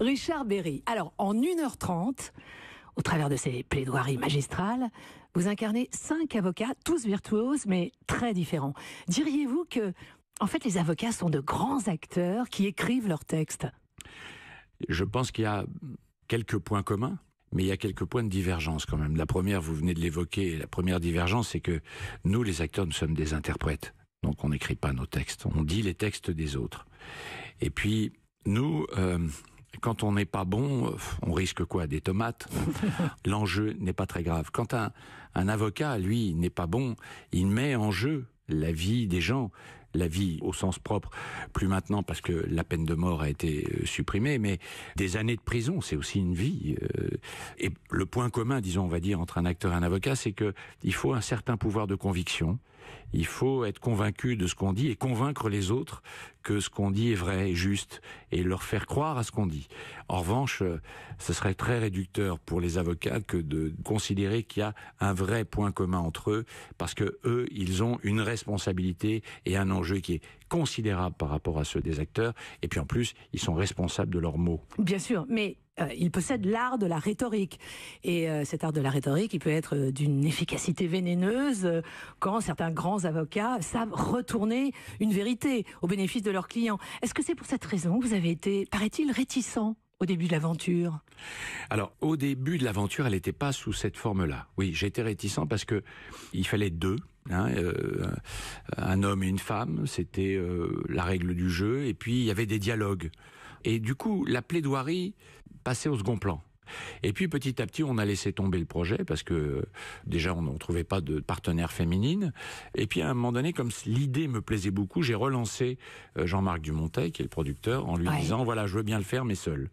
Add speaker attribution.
Speaker 1: Richard Berry. Alors, en 1h30, au travers de ces plaidoiries magistrales, vous incarnez cinq avocats, tous virtuoses, mais très différents. Diriez-vous que, en fait, les avocats sont de grands acteurs qui écrivent leurs textes
Speaker 2: Je pense qu'il y a quelques points communs. Mais il y a quelques points de divergence quand même. La première, vous venez de l'évoquer, la première divergence, c'est que nous, les acteurs, nous sommes des interprètes. Donc on n'écrit pas nos textes, on dit les textes des autres. Et puis, nous, euh, quand on n'est pas bon, euh, on risque quoi Des tomates. L'enjeu n'est pas très grave. Quand un, avocat, lui, n'est pas bon, il met en jeu la vie des gens, la vie au sens propre, plus maintenant parce que la peine de mort a été euh, supprimée, mais des années de prison, c'est aussi une vie. Euh, et le point commun, disons, on va dire, entre un acteur et un avocat, c'est qu'il faut un certain pouvoir de conviction, il faut être convaincu de ce qu'on dit et convaincre les autres que ce qu'on dit est vrai et juste et leur faire croire à ce qu'on dit. En revanche, euh, ce serait très réducteur pour les avocats que de considérer qu'il y a un vrai point commun entre eux parce que eux, ils ont une responsabilité et un enjeu qui est considérable par rapport à ceux des acteurs et puis en plus, ils sont responsables de leurs mots.
Speaker 1: Bien sûr, mais euh, il possède l'art de la rhétorique. Et euh, cet art de la rhétorique, il peut être euh, d'une efficacité vénéneuse quand certains grands avocats savent retourner une vérité au bénéfice de leurs clients. Est-ce que c'est pour cette raison que vous avez été, paraît-il, réticent au début de l'aventure
Speaker 2: Alors, au début de l'aventure, elle n'était pas sous cette forme-là. Oui, j'étais réticent parce que il fallait deux. Hein, un homme et une femme, c'était la règle du jeu, et puis il y avait des dialogues. Et du coup, la plaidoirie passer au second plan. Et puis petit à petit, on a laissé tomber le projet parce que déjà on ne trouvait pas de partenaire féminine. Et puis à un moment donné, comme l'idée me plaisait beaucoup, j'ai relancé euh, Jean-Marc Dumontet, qui est le producteur, en lui disant voilà, je veux bien le faire, mais seul.